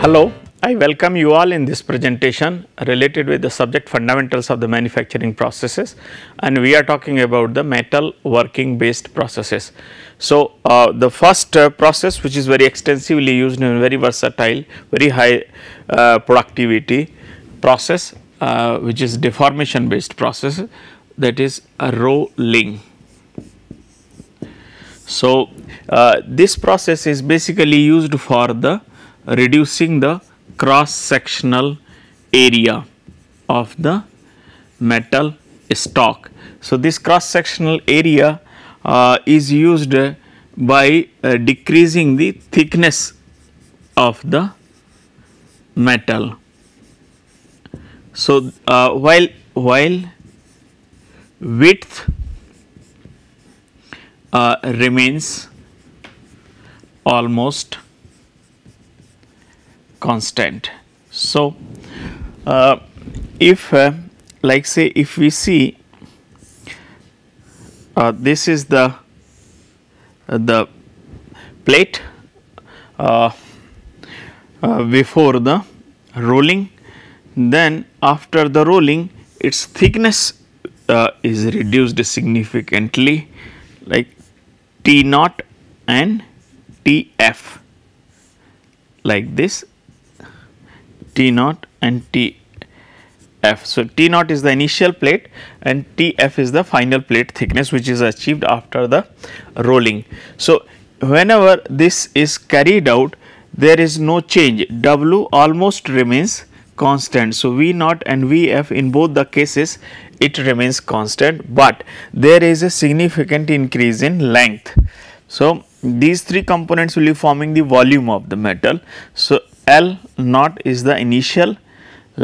Hello, I welcome you all in this presentation related with the subject fundamentals of the manufacturing processes and we are talking about the metal working based processes. So, uh, the first uh, process which is very extensively used and very versatile, very high uh, productivity process uh, which is deformation based process that is rolling. So, uh, this process is basically used for the reducing the cross sectional area of the metal stock. So, this cross sectional area uh, is used by uh, decreasing the thickness of the metal. So, uh, while while width uh, remains almost constant. So, uh, if uh, like say if we see uh, this is the the plate uh, uh, before the rolling then after the rolling its thickness uh, is reduced significantly like T naught and TF like this T naught and T F. So, T naught is the initial plate and T F is the final plate thickness which is achieved after the rolling. So, whenever this is carried out there is no change W almost remains constant. So, V naught and Vf in both the cases it remains constant, but there is a significant increase in length. So, these three components will be forming the volume of the metal. So, L naught is the initial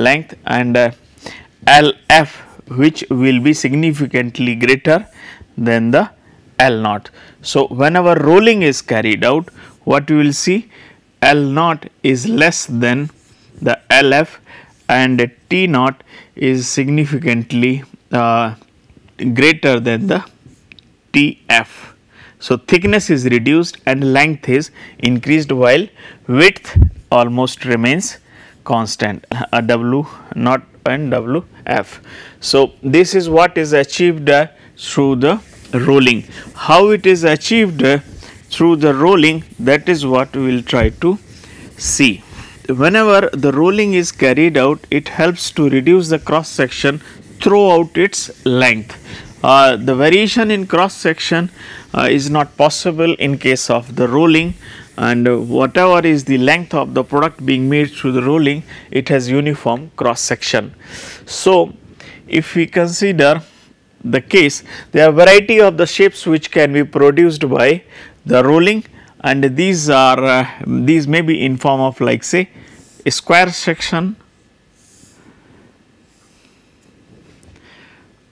length and uh, LF which will be significantly greater than the L naught. So, whenever rolling is carried out what you will see L naught is less than the LF and T naught is significantly uh, greater than the TF. So, thickness is reduced and length is increased while width almost remains constant uh, W not and WF. So, this is what is achieved uh, through the rolling. How it is achieved uh, through the rolling that is what we will try to see. Whenever the rolling is carried out it helps to reduce the cross section throughout its length. Uh, the variation in cross section uh, is not possible in case of the rolling and whatever is the length of the product being made through the rolling it has uniform cross section. So, if we consider the case there are variety of the shapes which can be produced by the rolling and these are uh, these may be in form of like say square section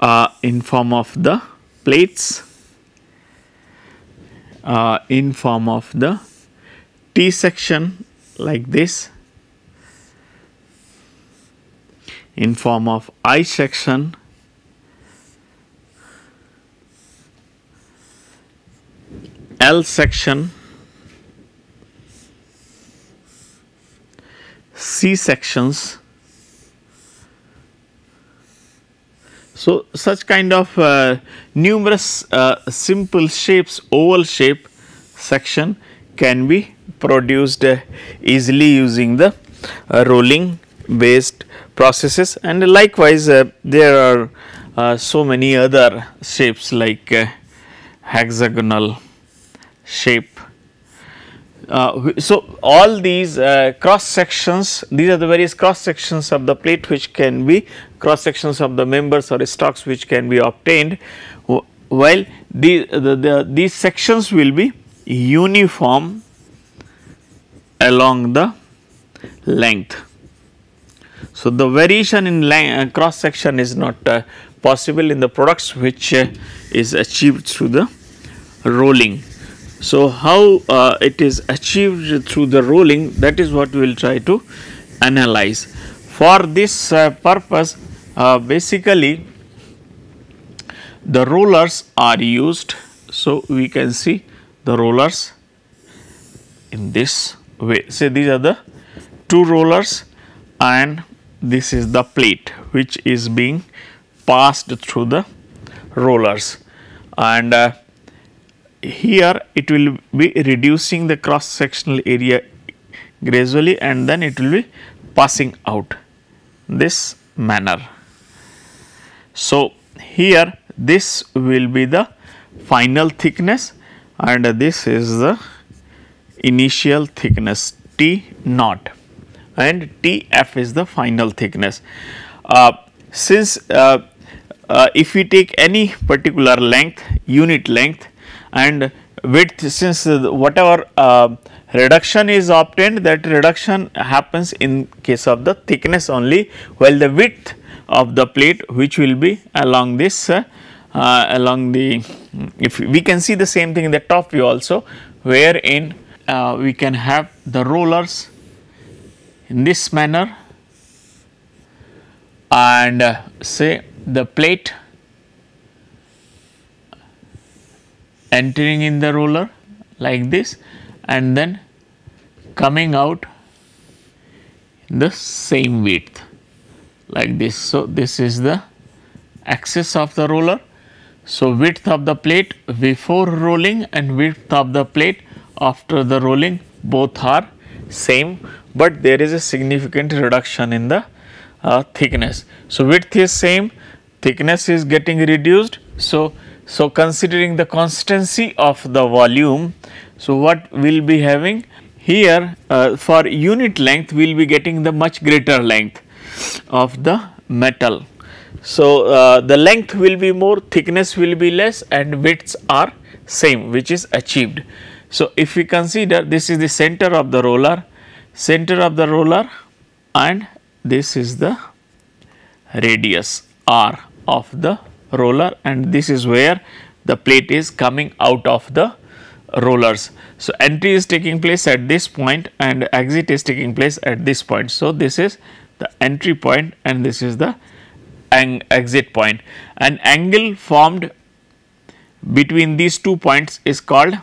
uh, in form of the plates uh, in form of the T section like this in form of I section L section C sections so such kind of uh, numerous uh, simple shapes oval shape section can be produced uh, easily using the uh, rolling based processes and likewise uh, there are so many other shapes like hexagonal shape. Uh, so, all these uh, cross sections, these are the various cross sections of the plate which can be cross sections of the members or stocks which can be obtained, while the, the, the, these sections will be uniform along the length. So, the variation in length, uh, cross section is not uh, possible in the products which uh, is achieved through the rolling. So, how uh, it is achieved through the rolling that is what we will try to analyze. For this uh, purpose uh, basically the rollers are used. So, we can see the rollers in this way. Say these are the two rollers and this is the plate which is being passed through the rollers and uh, here it will be reducing the cross sectional area gradually and then it will be passing out this manner. So, here this will be the final thickness and this is the initial thickness T naught and TF is the final thickness. Uh, since uh, uh, if we take any particular length, unit length and width since whatever uh, reduction is obtained that reduction happens in case of the thickness only while the width of the plate which will be along this uh, uh, along the if we can see the same thing in the top view also wherein uh, we can have the rollers in this manner and uh, say the plate entering in the roller like this and then coming out the same width like this. So, this is the axis of the roller. So, width of the plate before rolling and width of the plate after the rolling both are same but there is a significant reduction in the uh, thickness. So, width is same thickness is getting reduced. So, so considering the constancy of the volume, so what we will be having here uh, for unit length we will be getting the much greater length of the metal. So, uh, the length will be more thickness will be less and widths are same which is achieved. So, if we consider this is the center of the roller, center of the roller and this is the radius r of the roller and this is where the plate is coming out of the rollers. So, entry is taking place at this point and exit is taking place at this point. So, this is the entry point and this is the exit point. An angle formed between these two points is called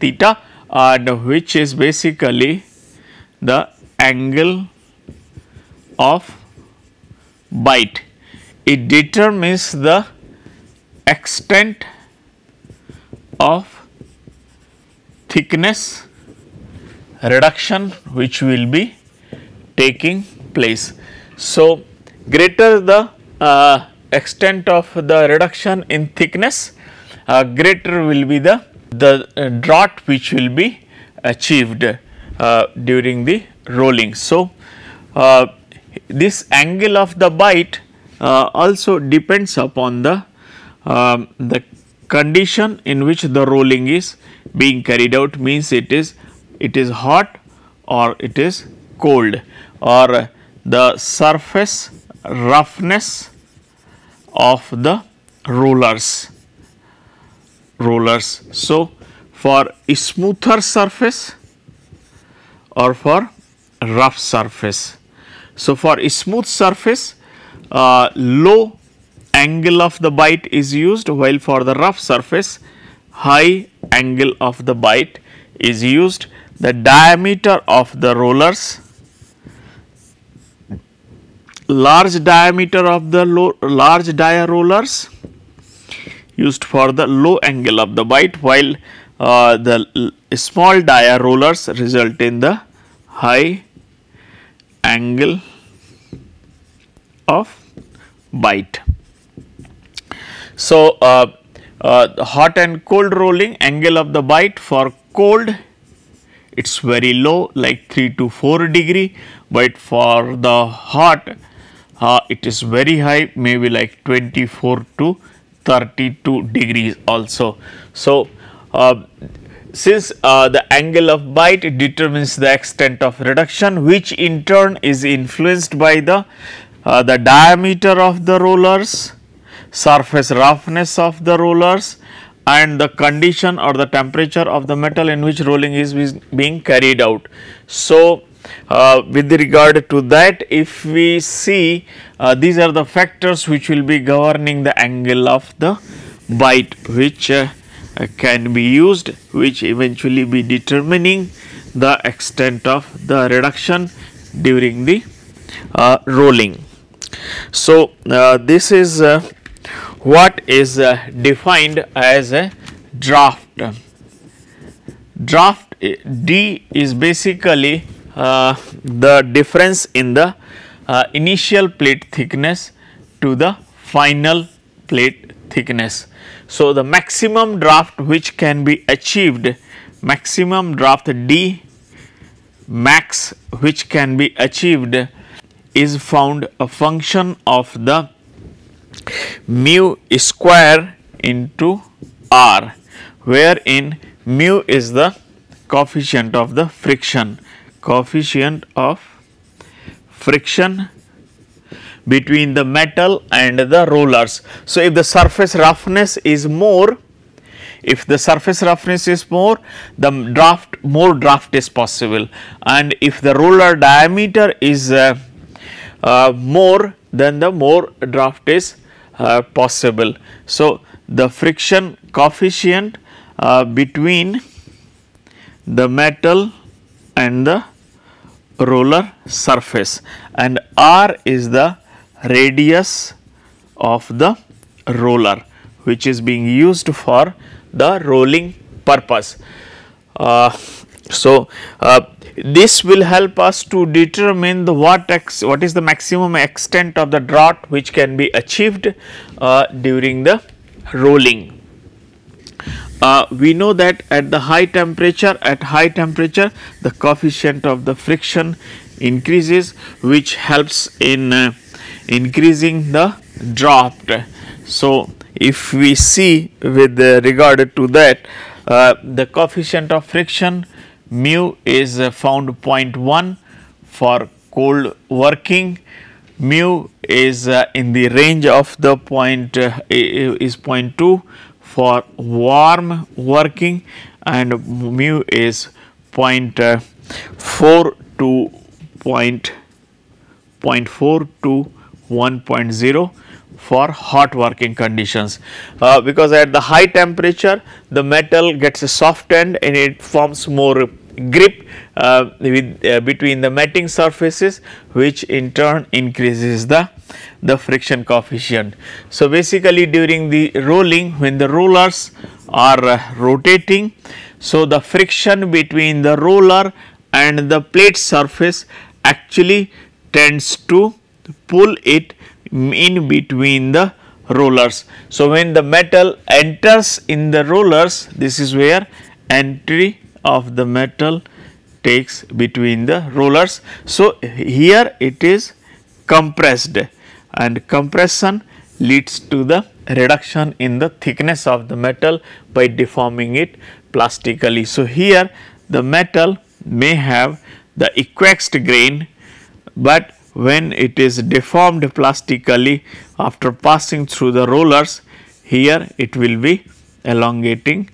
theta and which is basically the angle of bite. It determines the extent of thickness reduction which will be taking place. So, greater the uh, extent of the reduction in thickness, uh, greater will be the the uh, draught which will be achieved uh, during the rolling. So, uh, this angle of the bite also depends upon the, um, the condition in which the rolling is being carried out means it is it is hot or it is cold or the surface roughness of the rollers rollers. So, for smoother surface or for rough surface. So, for smooth surface uh, low angle of the bite is used while for the rough surface high angle of the bite is used. The diameter of the rollers large diameter of the large dia rollers used for the low angle of the bite while uh, the small dia rollers result in the high angle of bite. So, uh, uh, hot and cold rolling angle of the bite for cold it is very low like 3 to 4 degree but for the hot uh, it is very high maybe like 24 to 32 degrees also. So, uh, since uh, the angle of bite determines the extent of reduction which in turn is influenced by the, uh, the diameter of the rollers, surface roughness of the rollers and the condition or the temperature of the metal in which rolling is being carried out. So, uh, with regard to that if we see uh, these are the factors which will be governing the angle of the bite which uh, can be used which eventually be determining the extent of the reduction during the uh, rolling. So, uh, this is uh, what is defined as a draft. Draft eh, D is basically uh, the difference in the uh, initial plate thickness to the final plate thickness. So, the maximum draft which can be achieved maximum draft D max which can be achieved is found a function of the mu square into R wherein mu is the coefficient of the friction coefficient of friction between the metal and the rollers. So, if the surface roughness is more, if the surface roughness is more, the draft more draft is possible and if the roller diameter is uh, uh, more then the more draft is uh, possible. So, the friction coefficient uh, between the metal and the roller surface and r is the radius of the roller which is being used for the rolling purpose. Uh, so, uh, this will help us to determine the what ex, what is the maximum extent of the draught which can be achieved uh, during the rolling uh, we know that at the high temperature, at high temperature the coefficient of the friction increases which helps in uh, increasing the drop. So, if we see with regard to that uh, the coefficient of friction mu is uh, found 0.1 for cold working mu is uh, in the range of the point uh, is 0.2 for warm working and mu is 0 uh, 0.4 to point, 0.4 to 1.0 for hot working conditions uh, because at the high temperature the metal gets softened and it forms more grip uh, with, uh, between the matting surfaces which in turn increases the, the friction coefficient. So, basically during the rolling when the rollers are uh, rotating, so the friction between the roller and the plate surface actually tends to pull it in between the rollers. So, when the metal enters in the rollers this is where entry of the metal takes between the rollers. So, here it is compressed and compression leads to the reduction in the thickness of the metal by deforming it plastically. So, here the metal may have the equaxed grain, but when it is deformed plastically after passing through the rollers, here it will be elongating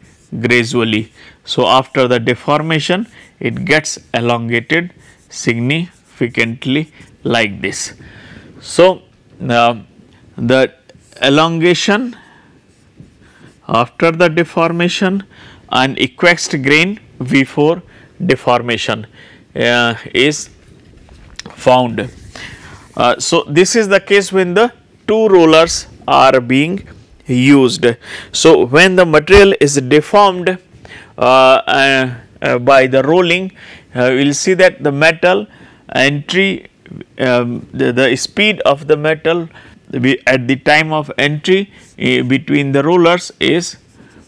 gradually. So, after the deformation it gets elongated significantly like this. So, uh, the elongation after the deformation and equixt grain V4 deformation uh, is found. Uh, so, this is the case when the two rollers are being used. So, when the material is deformed uh, uh, uh, by the rolling, we will see that the metal entry, um, the, the speed of the metal at the time of entry uh, between the rollers is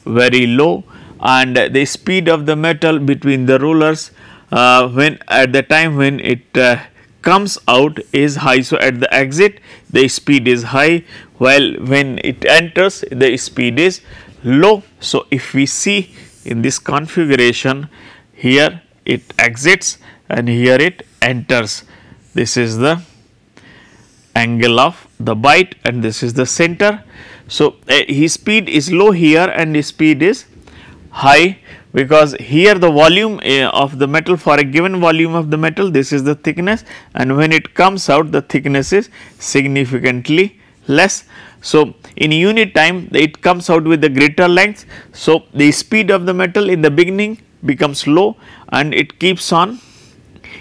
very low and the speed of the metal between the rollers uh, when at the time when it uh, comes out is high. So, at the exit the speed is high while when it enters the speed is low. So, if we see in this configuration here it exits and here it enters. This is the angle of the bite and this is the center. So, uh, his speed is low here and his speed is high because here the volume uh, of the metal for a given volume of the metal this is the thickness and when it comes out the thickness is significantly less so, in unit time it comes out with the greater length. So, the speed of the metal in the beginning becomes low and it keeps on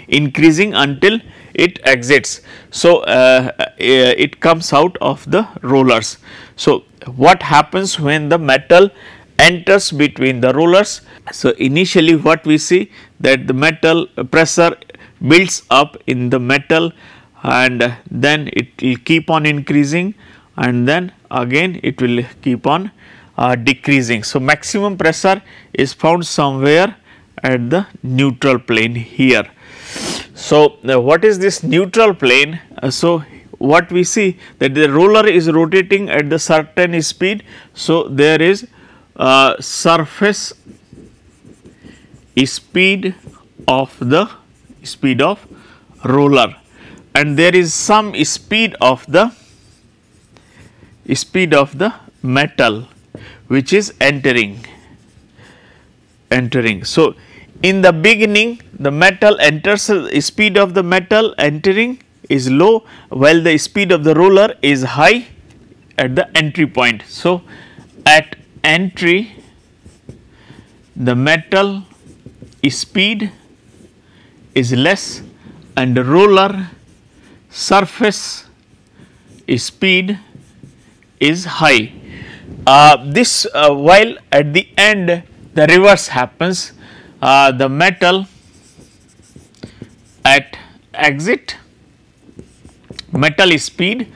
increasing until it exits. So, uh, uh, it comes out of the rollers. So, what happens when the metal enters between the rollers? So, initially what we see that the metal pressure builds up in the metal and then it will keep on increasing and then again it will keep on uh, decreasing. So, maximum pressure is found somewhere at the neutral plane here. So, uh, what is this neutral plane? Uh, so, what we see that the roller is rotating at the certain speed. So, there is uh, surface speed of the speed of roller and there is some speed of the speed of the metal which is entering entering. So, in the beginning the metal enters speed of the metal entering is low while the speed of the roller is high at the entry point. So, at entry the metal speed is less and the roller surface speed is high. Uh, this uh, while at the end the reverse happens uh, the metal at exit metal speed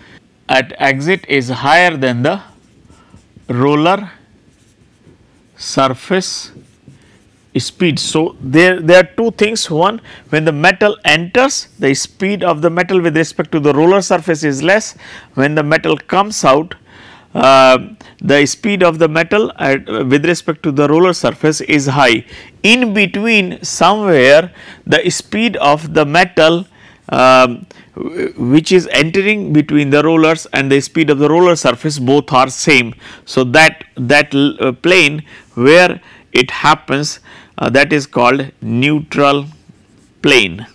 at exit is higher than the roller surface speed. So, there, there are two things one when the metal enters the speed of the metal with respect to the roller surface is less when the metal comes out uh, the speed of the metal at, with respect to the roller surface is high. In between somewhere the speed of the metal um, which is entering between the rollers and the speed of the roller surface both are same. So, that, that uh, plane where it happens uh, that is called neutral plane.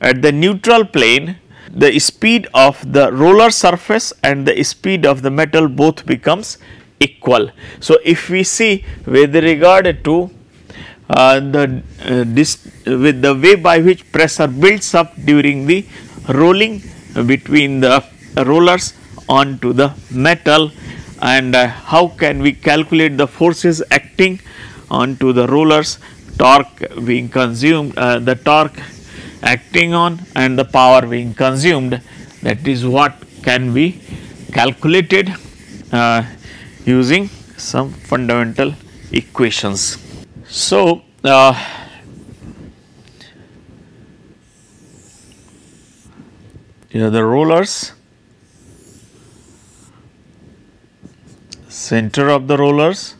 At the neutral plane the speed of the roller surface and the speed of the metal both becomes equal. So, if we see with regard to uh, the uh, this with the way by which pressure builds up during the rolling between the rollers onto the metal and uh, how can we calculate the forces acting onto the rollers torque being consumed uh, the torque acting on and the power being consumed that is what can be calculated uh, using some fundamental equations. So, uh, here the rollers, center of the rollers,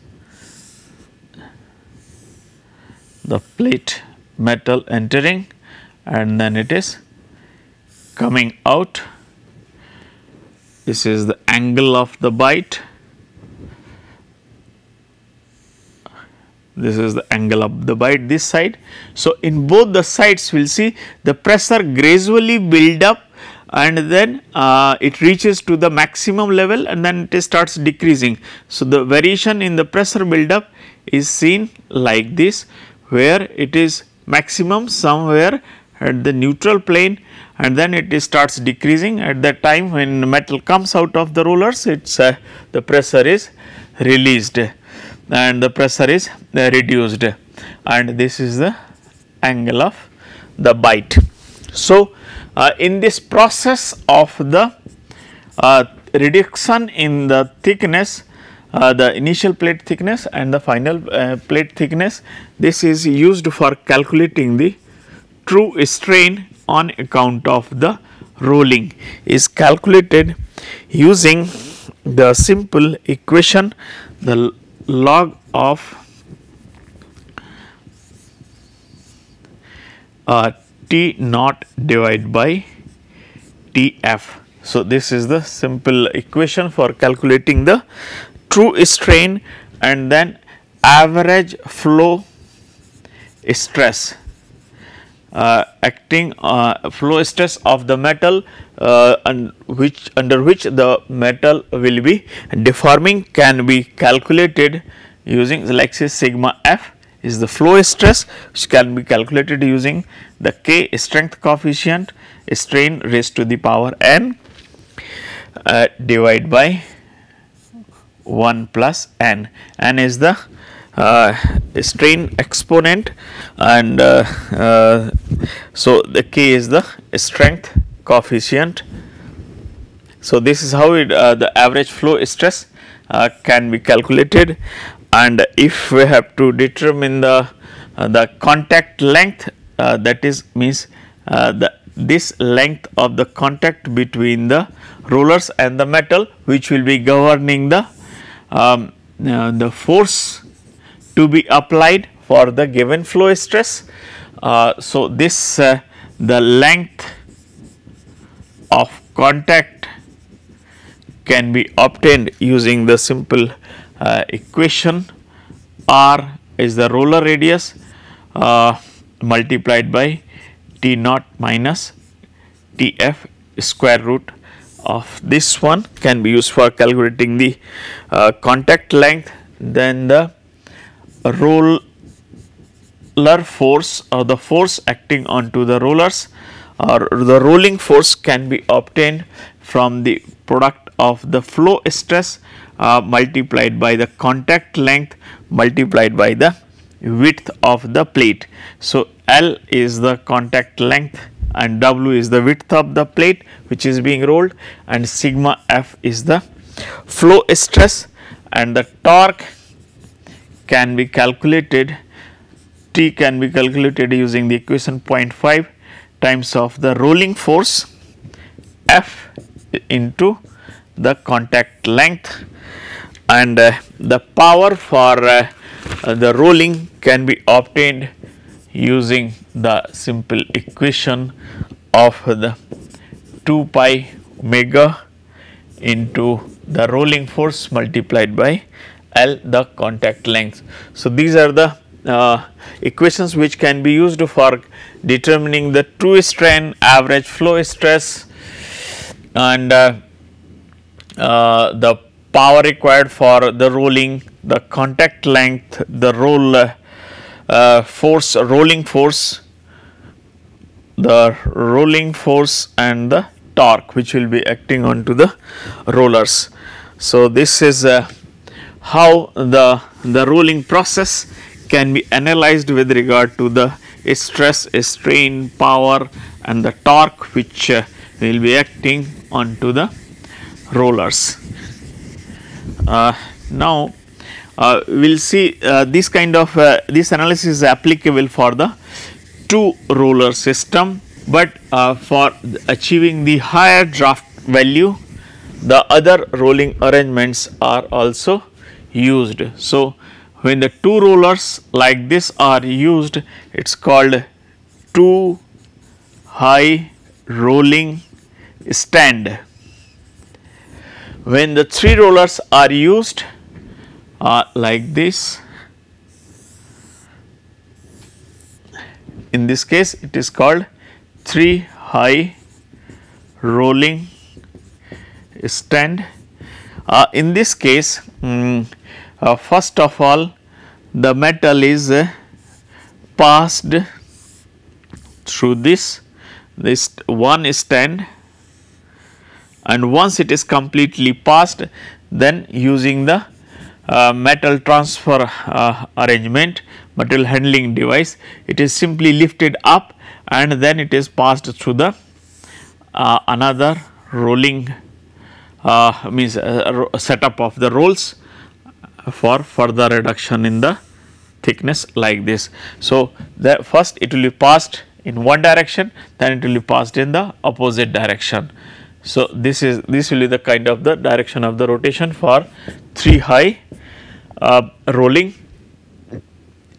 the plate metal entering and then it is coming out. This is the angle of the bite. This is the angle of the bite this side. So, in both the sides we will see the pressure gradually build up and then uh, it reaches to the maximum level and then it starts decreasing. So, the variation in the pressure build up is seen like this where it is maximum somewhere at the neutral plane and then it starts decreasing at that time when metal comes out of the rollers it's uh, the pressure is released and the pressure is uh, reduced and this is the angle of the bite. So, uh, in this process of the uh, reduction in the thickness uh, the initial plate thickness and the final uh, plate thickness. This is used for calculating the true strain on account of the rolling is calculated using the simple equation the log of uh, T naught divided by TF. So, this is the simple equation for calculating the true strain and then average flow stress uh, acting uh, flow stress of the metal un uh, which under which the metal will be deforming can be calculated using like say sigma f is the flow stress which can be calculated using the k strength coefficient strain raised to the power n uh, divided by 1 plus n. n is the uh, strain exponent and uh, uh, so the k is the strength coefficient. So, this is how it, the average flow stress can be calculated and if we have to determine the uh, the contact length uh, that is means uh, the this length of the contact between the rollers and the metal which will be governing the um, the force to be applied for the given flow stress. Uh, so, this uh, the length of contact can be obtained using the simple uh, equation r is the roller radius uh, multiplied by t naught minus tf square root of this one can be used for calculating the uh, contact length then the roller force or uh, the force acting onto the rollers or the rolling force can be obtained from the product of the flow stress uh, multiplied by the contact length multiplied by the width of the plate. So, L is the contact length and W is the width of the plate which is being rolled and sigma F is the flow stress and the torque can be calculated T can be calculated using the equation 0.5 times of the rolling force F into the contact length and uh, the power for uh, the rolling can be obtained using the simple equation of the 2 pi mega into the rolling force multiplied by L the contact length. So, these are the uh, equations which can be used for determining the true strain, average flow stress and uh, uh, the power required for the rolling, the contact length, the roll uh, uh, force, rolling force, the rolling force and the torque which will be acting onto the rollers. So, this is a uh, how the, the ruling process can be analyzed with regard to the stress, strain, power and the torque which uh, will be acting onto the rollers. Uh, now, uh, we will see uh, this kind of uh, this analysis is applicable for the two roller system, but uh, for achieving the higher draft value the other rolling arrangements are also used. So, when the two rollers like this are used, it is called two high rolling stand. When the three rollers are used uh, like this, in this case it is called three high rolling stand. Uh, in this case, um, uh, first of all, the metal is uh, passed through this, this one stand and once it is completely passed, then using the uh, metal transfer uh, arrangement material handling device it is simply lifted up and then it is passed through the uh, another rolling uh, means uh, setup of the rolls for further reduction in the thickness like this. So, the first it will be passed in one direction then it will be passed in the opposite direction. So, this is this will be the kind of the direction of the rotation for 3 high uh, rolling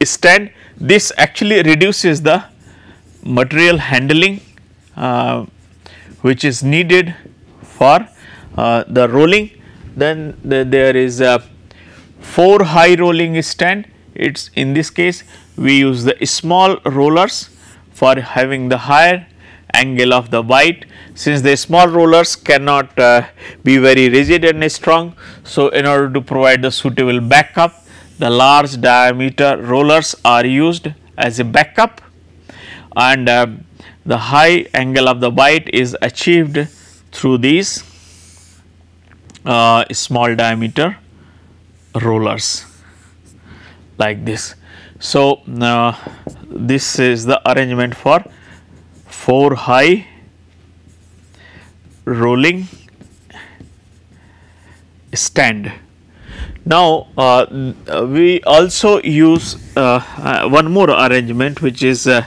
stand. This actually reduces the material handling uh, which is needed for uh, the rolling then the, there is a 4 high rolling stand it's in this case we use the small rollers for having the higher angle of the bite since the small rollers cannot uh, be very rigid and strong. So, in order to provide the suitable backup the large diameter rollers are used as a backup and uh, the high angle of the bite is achieved through these uh, small diameter rollers like this. So, uh, this is the arrangement for 4 high rolling stand. Now, uh, we also use uh, uh one more arrangement which is uh,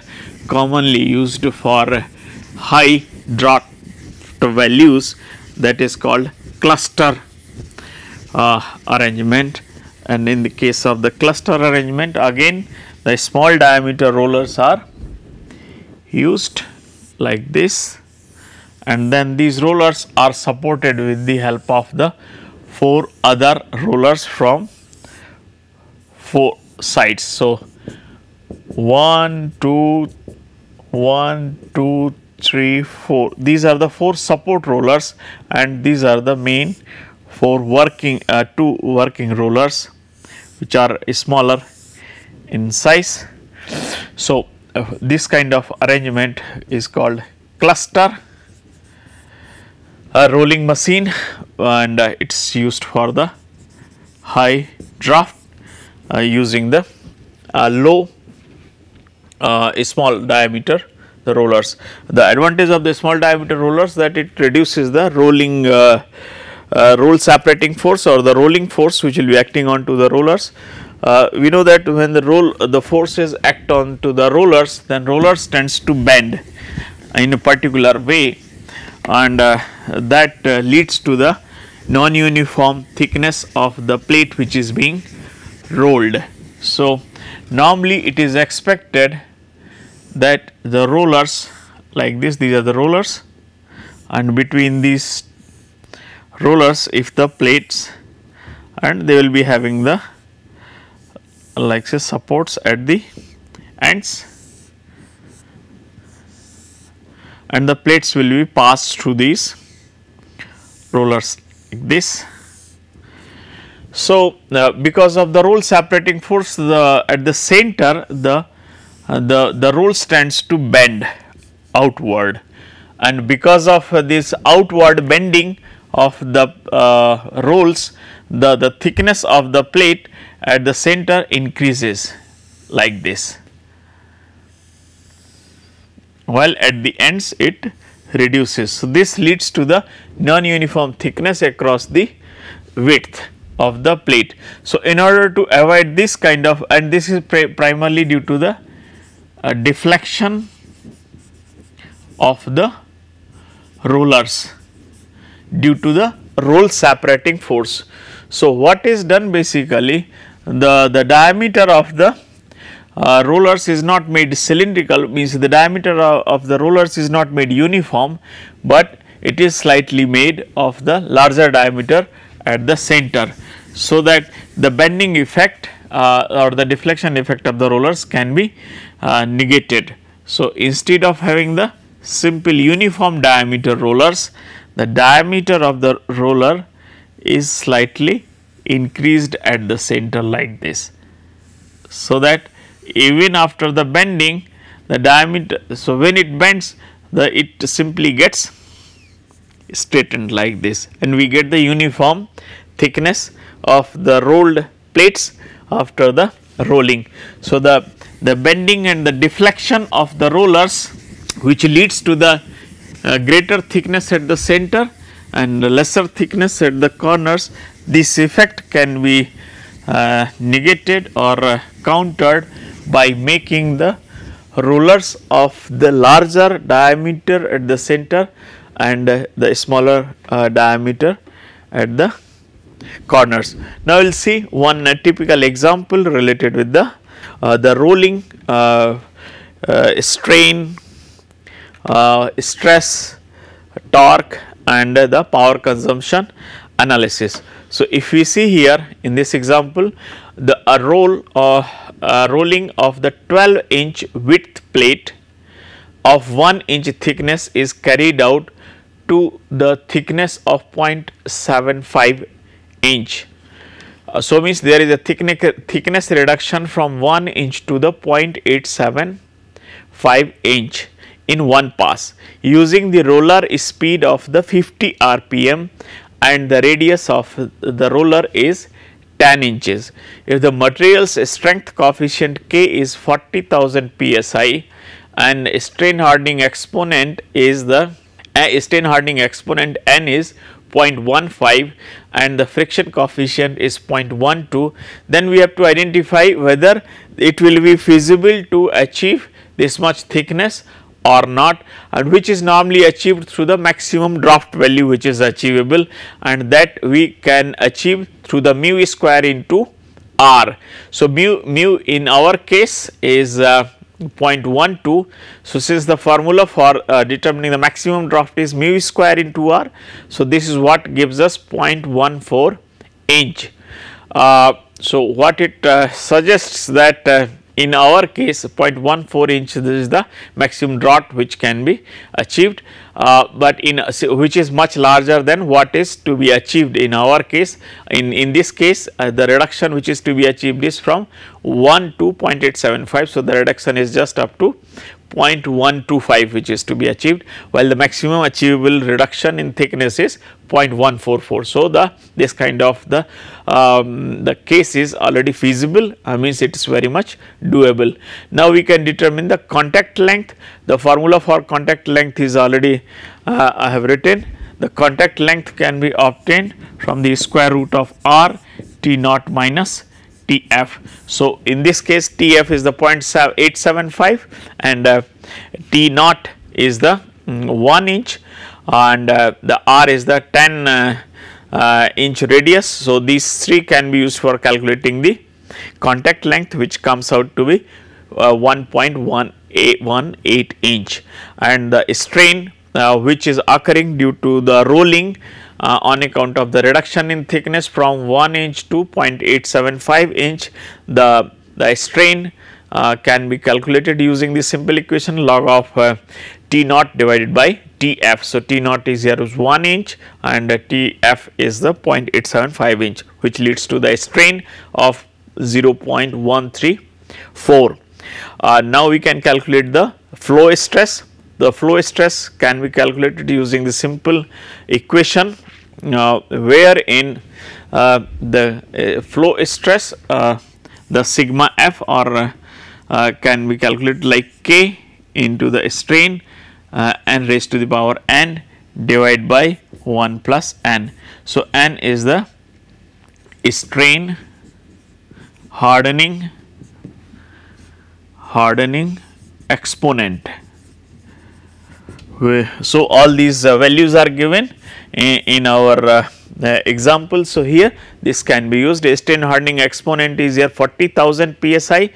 commonly used for high draft values that is called cluster uh, arrangement and in the case of the cluster arrangement again the small diameter rollers are used like this and then these rollers are supported with the help of the four other rollers from four sides. So, 1, 2, 1, 2, 3, 4 these are the four support rollers and these are the main for working uh, two working rollers which are smaller in size. So, uh, this kind of arrangement is called cluster a rolling machine and uh, it is used for the high draft uh, using the uh, low uh, small diameter the rollers. The advantage of the small diameter rollers that it reduces the rolling uh, uh, roll separating force or the rolling force which will be acting on to the rollers. Uh, we know that when the roll the forces act on to the rollers then rollers tends to bend in a particular way and uh, that uh, leads to the non-uniform thickness of the plate which is being rolled. So, normally it is expected that the rollers like this these are the rollers and between these rollers if the plates and they will be having the like say supports at the ends and the plates will be passed through these rollers like this. So, uh, because of the roll separating force the at the center the uh, the the roll stands to bend outward and because of uh, this outward bending of the uh, rolls, the, the thickness of the plate at the center increases like this, while at the ends it reduces. So, this leads to the non-uniform thickness across the width of the plate. So, in order to avoid this kind of and this is primarily due to the uh, deflection of the rollers due to the roll separating force. So, what is done basically the, the diameter of the uh, rollers is not made cylindrical means the diameter of, of the rollers is not made uniform, but it is slightly made of the larger diameter at the center. So, that the bending effect uh, or the deflection effect of the rollers can be uh, negated. So, instead of having the simple uniform diameter rollers, the diameter of the roller is slightly increased at the center like this. So that even after the bending the diameter, so when it bends the it simply gets straightened like this and we get the uniform thickness of the rolled plates after the rolling. So, the, the bending and the deflection of the rollers which leads to the uh, greater thickness at the center and lesser thickness at the corners this effect can be uh, negated or uh, countered by making the rollers of the larger diameter at the center and uh, the smaller uh, diameter at the corners. Now, we will see one uh, typical example related with the, the rolling strain uh, stress, torque and the power consumption analysis. So, if we see here in this example the roll uh, rolling of the 12 inch width plate of 1 inch thickness is carried out to the thickness of 0.75 inch. Uh, so, means there is a thickness, thickness reduction from 1 inch to the 0.875 inch in one pass using the roller speed of the 50 rpm and the radius of the roller is 10 inches. If the material's strength coefficient K is 40,000 psi and strain hardening exponent is the uh, strain hardening exponent n is 0.15 and the friction coefficient is 0.12 then we have to identify whether it will be feasible to achieve this much thickness or not and which is normally achieved through the maximum draft value which is achievable and that we can achieve through the mu square into r. So, mu, mu in our case is uh, 0.12. So, since the formula for uh, determining the maximum draft is mu square into r. So, this is what gives us 0.14 inch. Uh, so, what it uh, suggests that uh, in our case 0.14 inch this is the maximum draught which can be achieved uh, but in which is much larger than what is to be achieved in our case in in this case uh, the reduction which is to be achieved is from 1 to 0.875 so the reduction is just up to 0.125 which is to be achieved while the maximum achievable reduction in thickness is 0.144. So, the this kind of the um, the case is already feasible I means it is very much doable. Now, we can determine the contact length the formula for contact length is already uh, I have written the contact length can be obtained from the square root of r t naught minus TF. So, in this case TF is the 0.875 and uh, T naught is the mm, 1 inch and uh, the R is the 10 uh, uh, inch radius. So, these 3 can be used for calculating the contact length which comes out to be uh, 1.18 inch and the strain uh, which is occurring due to the rolling uh, on account of the reduction in thickness from 1 inch to 0.875 inch. The, the strain uh, can be calculated using the simple equation log of uh, T naught divided by Tf. So, T naught is here is 1 inch and Tf is the 0.875 inch which leads to the strain of 0.134. Uh, now, we can calculate the flow stress. The flow stress can be calculated using the simple equation uh, wherein uh, the uh, flow stress uh, the sigma f or uh, can be calculated like k into the strain and raised to the power n divided by 1 plus n. So, n is the strain hardening hardening exponent. So, all these values are given in, in our uh, uh, example. So, here this can be used A strain hardening exponent is here 40,000 psi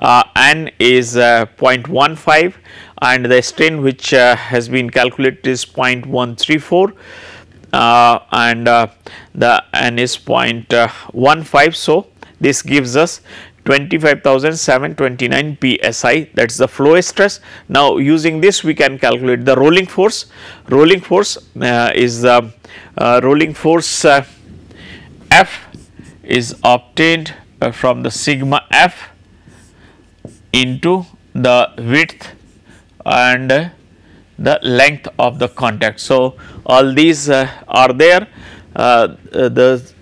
uh, and is 0.15 and the strain which has been calculated is 0.134. Uh, and uh, the n is 0.15. So, this gives us 25,729 psi that is the flow stress. Now, using this we can calculate the rolling force. Rolling force uh, is the uh, uh, rolling force uh, F is obtained uh, from the sigma F into the width and the length of the contact. So, all these uh, are there. the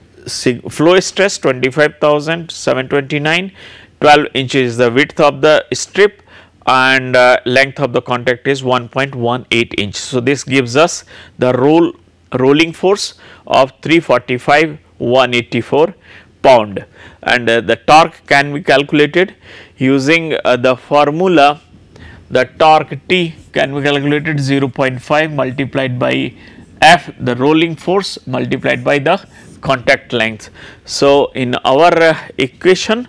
flow stress 25,729, 12 inches is the width of the strip and uh, length of the contact is 1.18 inch. So, this gives us the roll rolling force of 345 184 pound and uh, the torque can be calculated using uh, the formula the torque T can be calculated 0.5 multiplied by F the rolling force multiplied by the contact length. So, in our uh, equation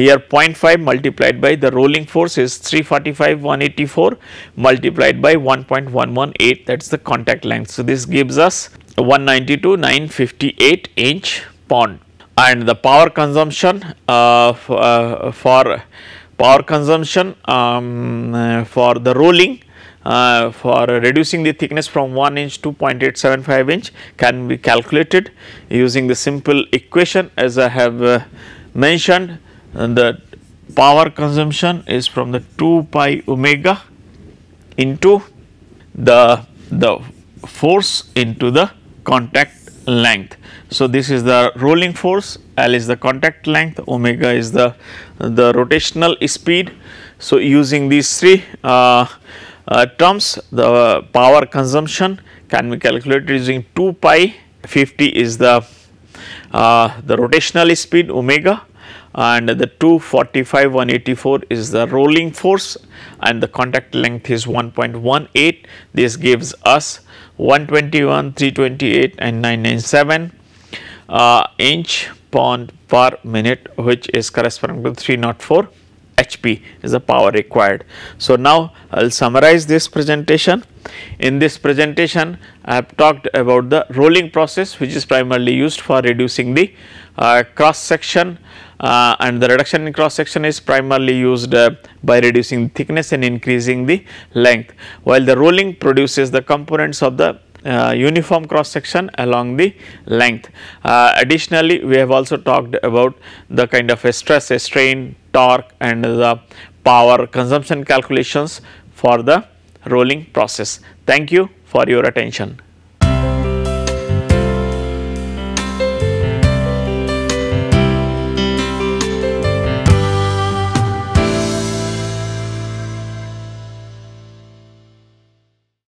here 0.5 multiplied by the rolling force is 345 184 multiplied by 1.118 that is the contact length. So, this gives us 192 958 inch pond and the power consumption uh, uh, for power consumption um, uh, for the rolling uh, for reducing the thickness from 1 inch to 0.875 inch can be calculated using the simple equation as I have uh, mentioned the power consumption is from the 2 pi omega into the, the force into the contact length. So, this is the rolling force, L is the contact length, omega is the, the rotational speed. So, using these three uh, uh, terms, the power consumption can be calculated using 2 pi 50 is the uh, the rotational speed omega and the 245 184 is the rolling force and the contact length is 1.18 this gives us 121 328 and 997 uh, inch pound per minute which is corresponding to 304 HP is the power required. So, now I will summarize this presentation. In this presentation, I have talked about the rolling process which is primarily used for reducing the uh, cross section uh, and the reduction in cross section is primarily used uh, by reducing thickness and increasing the length, while the rolling produces the components of the uh, uniform cross section along the length. Uh, additionally, we have also talked about the kind of stress, strain, torque and the power consumption calculations for the rolling process. Thank you for your attention.